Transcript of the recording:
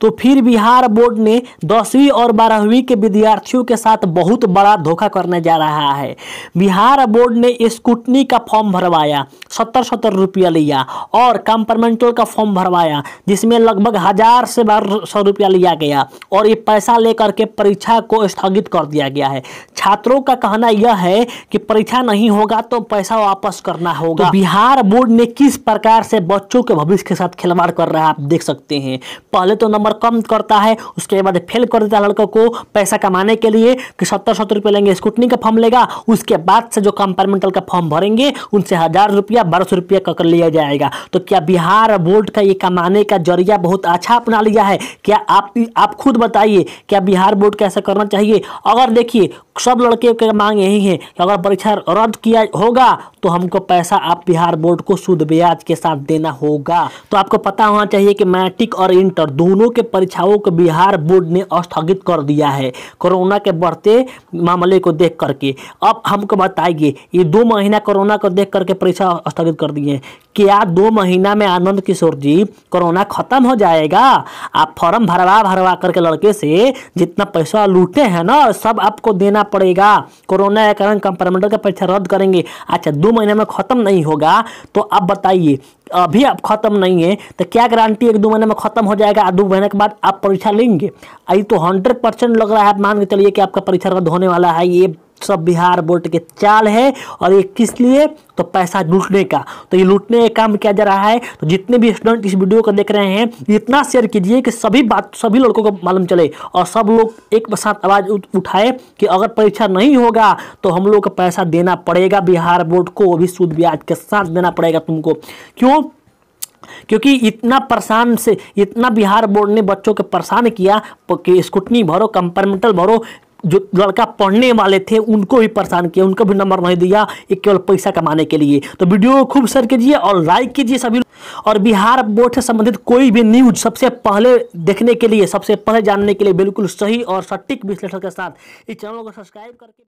तो फिर बिहार बोर्ड ने दसवीं और बारहवीं के विद्यार्थियों के साथ बहुत बड़ा धोखा करने जा रहा है बिहार बोर्ड ने स्कूटनी का फॉर्म भरवाया सत्तर सत्तर रुपया लिया और कंपरमेंटल का फॉर्म भरवाया जिसमें लगभग हज़ार से बारह सौ रुपया लिया गया और ये पैसा लेकर के परीक्षा को स्थगित कर दिया गया है छात्रों का कहना यह है कि परीक्षा नहीं होगा तो पैसा वापस करना होगा तो बिहार बोर्ड ने किस प्रकार से बच्चों के भविष्य के साथ खिलवाड़ कर रहा है आप देख सकते हैं पहले तो नंबर नंबर कम करता है उसके बाद फेल कर देता है लड़का को पैसा कमाने के लिए कि सत्तर सत्तर रुपये लेंगे स्कूटनी का फॉर्म लेगा उसके बाद से जो कंपार्टमेंटल का फॉर्म भरेंगे उनसे हज़ार रुपया बारह सौ रुपया कर लिया जाएगा तो क्या बिहार बोर्ड का ये कमाने का जरिया बहुत अच्छा अपना लिया है क्या आप आप खुद बताइए क्या बिहार बोर्ड को ऐसा करना चाहिए अगर देखिए सब लड़के के मांग यही है अगर परीक्षा रद्द किया होगा तो हमको पैसा आप बिहार बोर्ड को शुद्ध ब्याज के साथ देना होगा तो आपको पता होना चाहिए कि मैट्रिक और इंटर दोनों के परीक्षाओं को बिहार बोर्ड ने स्थगित कर दिया है कोरोना के बढ़ते मामले को देख करके अब हमको बताइए ये दो महीना कोरोना को देख करके परीक्षा स्थगित कर दिए क्या दो महीना में आनंद किशोर जी कोरोना खत्म हो जाएगा आप फॉर्म भरवा भरवा करके लड़के से जितना पैसा लूटे हैं ना सब आपको देना पड़ेगा कोरोना के कारण कंपार्टमेंटल का परीक्षा रद्द करेंगे अच्छा दो दो महीने में ख़त्म नहीं होगा तो आप बताइए अभी आप खत्म नहीं है तो क्या गारंटी एक दो महीने में खत्म हो जाएगा दो महीने के बाद आप परीक्षा लेंगे आई तो हंड्रेड परसेंट लग रहा है आप मान के चलिए कि आपका परीक्षा रद्द होने वाला है ये सब बिहार बोर्ड के चाल है और ये किस लिए तो पैसा लूटने का तो ये लूटने का काम किया जा रहा है तो जितने भी स्टूडेंट इस वीडियो को देख रहे हैं इतना शेयर कीजिए कि सभी बात सभी लड़कों को मालूम चले और सब लोग एक साथ आवाज़ उठाए कि अगर परीक्षा नहीं होगा तो हम लोग को पैसा देना पड़ेगा बिहार बोर्ड को भी सूद ब्याज के साथ देना पड़ेगा तुमको क्यों क्योंकि इतना परेशान से इतना बिहार बोर्ड ने बच्चों को परेशान किया कि स्कूटनी भरो कंपार्टमेंटल भरो जो लड़का पढ़ने वाले थे उनको भी परेशान किया उनको भी नंबर नहीं दिया ये केवल पैसा कमाने के लिए तो वीडियो को खूब शेयर कीजिए और लाइक कीजिए सभी और बिहार बोर्ड से संबंधित कोई भी न्यूज सबसे पहले देखने के लिए सबसे पहले जानने के लिए बिल्कुल सही और सटीक विश्लेषण के साथ इस चैनल को सब्सक्राइब करके